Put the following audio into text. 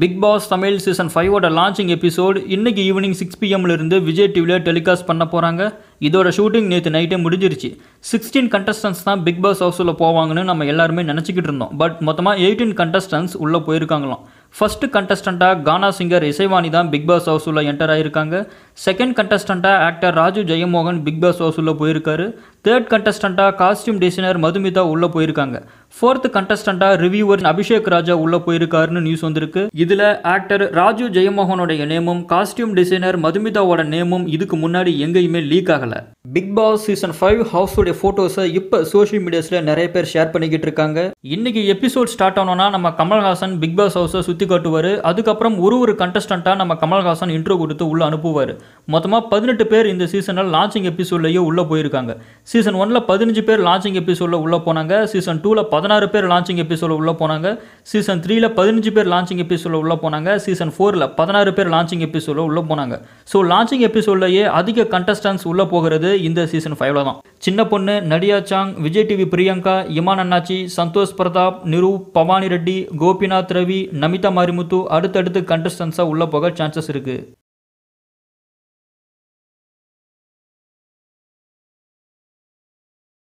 big Boss Tamil season ஃபைவோட launching episode இன்றைக்கி evening six பிஎம்லேருந்து விஜய் டிவியில் டெலிகாஸ்ட் பண்ண போகிறாங்க இதோட ஷூட்டிங் நேற்று நைட்டே முடிஞ்சிருச்சு சிக்ஸ்டீன் கண்டஸ்டன்ஸ் தான் பிக் பாஸ் ஹவுஸில் போவாங்கன்னு நம்ம எல்லாருமே நினச்சிக்கிட்டு இருந்தோம் பட் மொத்தமாக எயிட்டீன் கண்டஸ்டன்ஸ் உள்ளே போயிருக்காங்களாம் ஃபர்ஸ்ட் கண்டஸ்டண்ட்டாக கானா சிங்கர் இசைவாணி தான் பிக் பாஸ் ஹவுஸில் என்டர் ஆகியிருக்காங்க செகண்ட் கண்டஸ்டண்ட்டாக actor Raju Jeyamohan Bigg Boss ஹவுஸுள்ள போயிருக்காரு தேர்ட் கண்டஸ்டண்ட்டாக காஸ்டியூம் டிசைனர் மதுமிதா உள்ளே போயிருக்காங்க ஃபோர்த் கண்டஸ்டண்ட்டாக ரிவ்யூவர் அபிஷேக் ராஜா உள்ளே போயிருக்காருன்னு நியூஸ் வந்திருக்கு இதில் ஆக்டர் ராஜு ஜெயமோகனுடைய நேமும் காஸ்டியூம் டிசைனர் மதுமிதாவோட நேமும் இதுக்கு முன்னாடி எங்கேயுமே லீக் ஆகலை பிக் பாஸ் சீசன் ஃபைவ் ஹவுஸோடைய ஃபோட்டோஸை இப்போ சோஷியல் மீடியாஸில் நிறைய பேர் ஷேர் பண்ணிக்கிட்டு இருக்காங்க இன்றைக்கி எபிசோட் ஸ்டார்ட் ஆனோன்னா நம்ம கமல்ஹாசன் பிக் பாஸ் ஹவுஸை சுற்றி காட்டுவார் அதுக்கப்புறம் ஒரு ஒரு கண்டஸ்டண்ட்டாக நம்ம கமல்ஹாசன் இன்ட்ரோ கொடுத்து உள்ளே அனுப்புவார் மொத்தமாக பதினெட்டு பேர் இந்த சீசனில் லான்ச்சிங் எபிசோட்லேயே உள்ளே போயிருக்காங்க சீசன் ஒனில் பதினஞ்சு பேர் லான்ச்சிங் எபிசோடில் உள்ளே போனாங்க சீசன் டூவில் பதினாறு பேர் லான்ச்சிங் எபிசோடில் உள்ளே போனாங்க சீசன் த்ரீயில் பதினஞ்சு பேர் லான்ச்சிங் எபிசோடில் உள்ளே போனாங்க சீசன் ஃபோரில் பதினாறு பேர் லான்ச்சிங் எபிசோடில் உள்ளே போனாங்க ஸோ லான்ச்சிங் எபிசோட்லேயே அதிக கண்டஸ்டன்ஸ் உள்ளே போகிறது இந்த சீசன் ஃபைவ்ல தான் சின்ன பொண்ணு Nadia Chang Vijay TV Priyanka Imman Annachi Santhosh Pratap நிரு Bhavani Reddy Gopinath Ravi Namitha Marimuthu அடுத்தடுத்து கண்டஸ்டன்ஸாக உள்ளே போக சான்சஸ் இருக்குது